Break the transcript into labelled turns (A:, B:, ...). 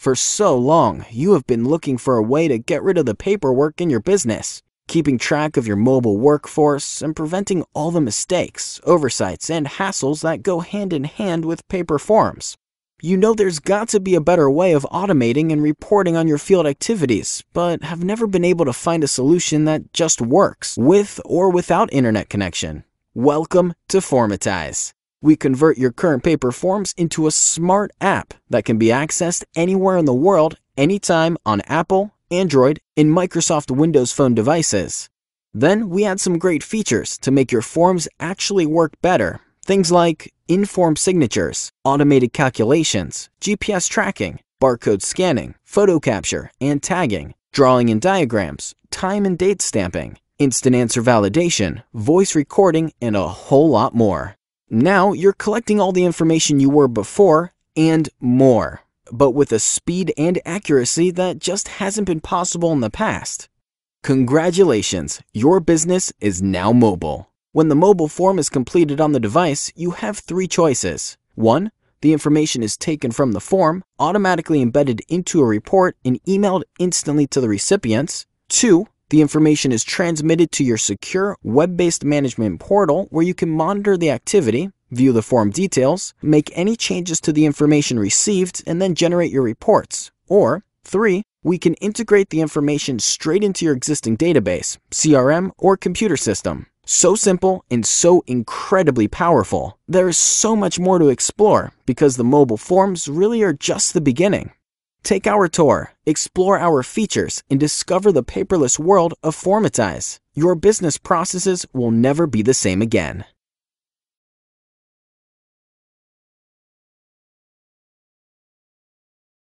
A: For so long, you have been looking for a way to get rid of the paperwork in your business, keeping track of your mobile workforce, and preventing all the mistakes, oversights, and hassles that go hand in hand with paper forms. You know there's got to be a better way of automating and reporting on your field activities, but have never been able to find a solution that just works, with or without internet connection. Welcome to Formatize. We convert your current paper forms into a smart app that can be accessed anywhere in the world, anytime on Apple, Android, and Microsoft Windows Phone devices. Then we add some great features to make your forms actually work better. Things like in-form signatures, automated calculations, GPS tracking, barcode scanning, photo capture and tagging, drawing and diagrams, time and date stamping, instant answer validation, voice recording, and a whole lot more. Now you're collecting all the information you were before and more, but with a speed and accuracy that just hasn't been possible in the past. Congratulations, your business is now mobile. When the mobile form is completed on the device, you have three choices. 1. The information is taken from the form, automatically embedded into a report, and emailed instantly to the recipients. 2. The information is transmitted to your secure web-based management portal where you can monitor the activity, view the form details, make any changes to the information received, and then generate your reports. Or, 3. We can integrate the information straight into your existing database, CRM, or computer system. So simple and so incredibly powerful. There is so much more to explore because the mobile forms really are just the beginning. Take our tour, explore our features, and discover the paperless world of Formatize. Your business processes will never be the same again.